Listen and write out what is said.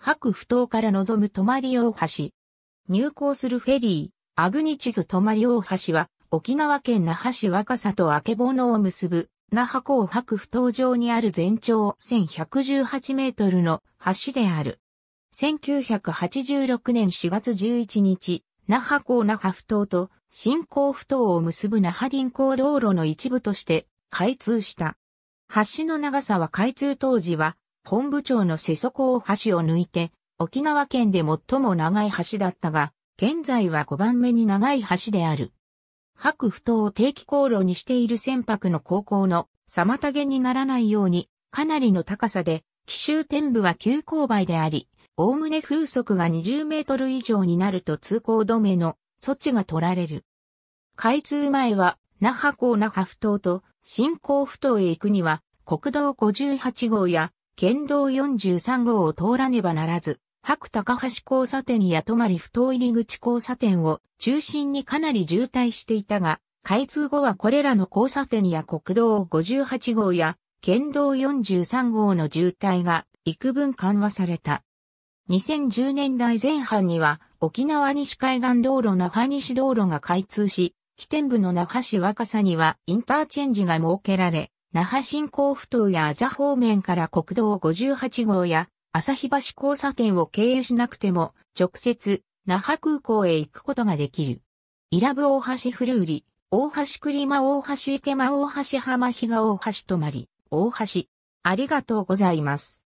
白不島から望む泊大橋。入港するフェリー、アグニチズ泊大橋は、沖縄県那覇市若狭と物を結ぶ、那覇港白不島上にある全長1118メートルの橋である。1986年4月11日、那覇港那覇不島と新港不島を結ぶ那覇林港道路の一部として開通した。橋の長さは開通当時は本部町の瀬底を橋を抜いて、沖縄県で最も長い橋だったが、現在は5番目に長い橋である。白不島を定期航路にしている船舶の航行の妨げにならないように、かなりの高さで、奇襲天部は急勾配であり、おおむね風速が20メートル以上になると通行止めの措置が取られる。開通前は、那覇港那覇不島と新港不島へ行くには、国道58号や県道43号を通らねばならず、白高橋交差点や泊まり不当入り口交差点を中心にかなり渋滞していたが、開通後はこれらの交差点や国道58号や県道43号の渋滞が幾分緩和された。2010年代前半には沖縄西海岸道路那覇西道路が開通し、起点部の那覇市若狭にはインターチェンジが設けられ、那覇新港埠頭やジ邪方面から国道58号や日橋交差点を経由しなくても直接那覇空港へ行くことができる。伊良部大橋古売、大橋栗間大橋池間大橋浜日が大橋止まり、大橋。ありがとうございます。